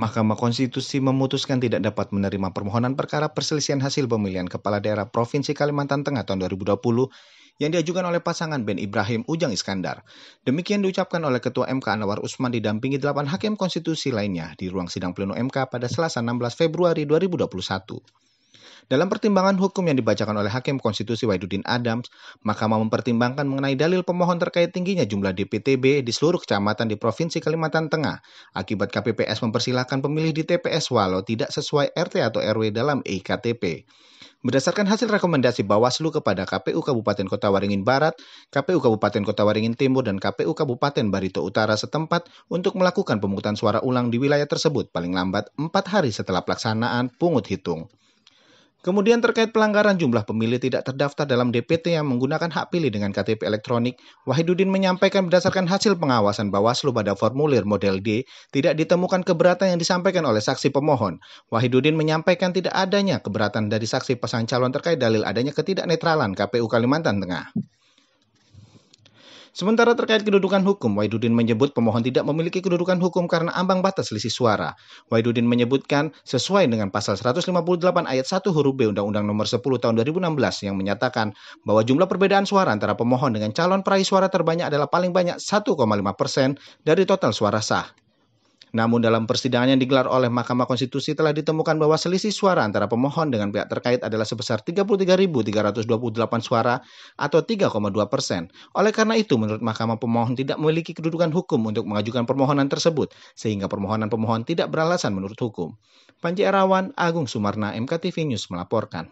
Mahkamah Konstitusi memutuskan tidak dapat menerima permohonan perkara perselisihan hasil pemilihan Kepala Daerah Provinsi Kalimantan Tengah tahun 2020 yang diajukan oleh pasangan Ben Ibrahim Ujang Iskandar. Demikian diucapkan oleh Ketua MK Anwar Usman didampingi delapan hakim konstitusi lainnya di ruang sidang pleno MK pada Selasa 16 Februari 2021. Dalam pertimbangan hukum yang dibacakan oleh Hakim Konstitusi Waidudin Adams, Mahkamah mempertimbangkan mengenai dalil pemohon terkait tingginya jumlah DPTB di seluruh kecamatan di Provinsi Kalimantan Tengah. Akibat KPPS mempersilahkan pemilih di TPS walau tidak sesuai RT atau RW dalam EKTP. Berdasarkan hasil rekomendasi Bawaslu kepada KPU Kabupaten Kota Waringin Barat, KPU Kabupaten Kota Waringin Timur, dan KPU Kabupaten Barito Utara setempat untuk melakukan pemungutan suara ulang di wilayah tersebut paling lambat 4 hari setelah pelaksanaan pungut hitung. Kemudian terkait pelanggaran jumlah pemilih tidak terdaftar dalam DPT yang menggunakan hak pilih dengan KTP elektronik, Wahidudin menyampaikan berdasarkan hasil pengawasan Bawaslu pada formulir model D, tidak ditemukan keberatan yang disampaikan oleh saksi pemohon. Wahidudin menyampaikan tidak adanya keberatan dari saksi pasangan calon terkait dalil adanya ketidaknetralan KPU Kalimantan Tengah. Sementara terkait kedudukan hukum, Waidudin menyebut pemohon tidak memiliki kedudukan hukum karena ambang batas selisih suara. Waidudin menyebutkan sesuai dengan pasal 158 ayat 1 huruf B Undang-Undang Nomor 10 Tahun 2016 yang menyatakan bahwa jumlah perbedaan suara antara pemohon dengan calon peraih suara terbanyak adalah paling banyak 1,5 persen dari total suara sah. Namun dalam persidangan yang digelar oleh Mahkamah Konstitusi telah ditemukan bahwa selisih suara antara pemohon dengan pihak terkait adalah sebesar 33.328 suara atau 3,2 persen. Oleh karena itu, menurut Mahkamah pemohon tidak memiliki kedudukan hukum untuk mengajukan permohonan tersebut, sehingga permohonan pemohon tidak beralasan menurut hukum. Panji Erawan, Agung Sumarna, MKTV News melaporkan.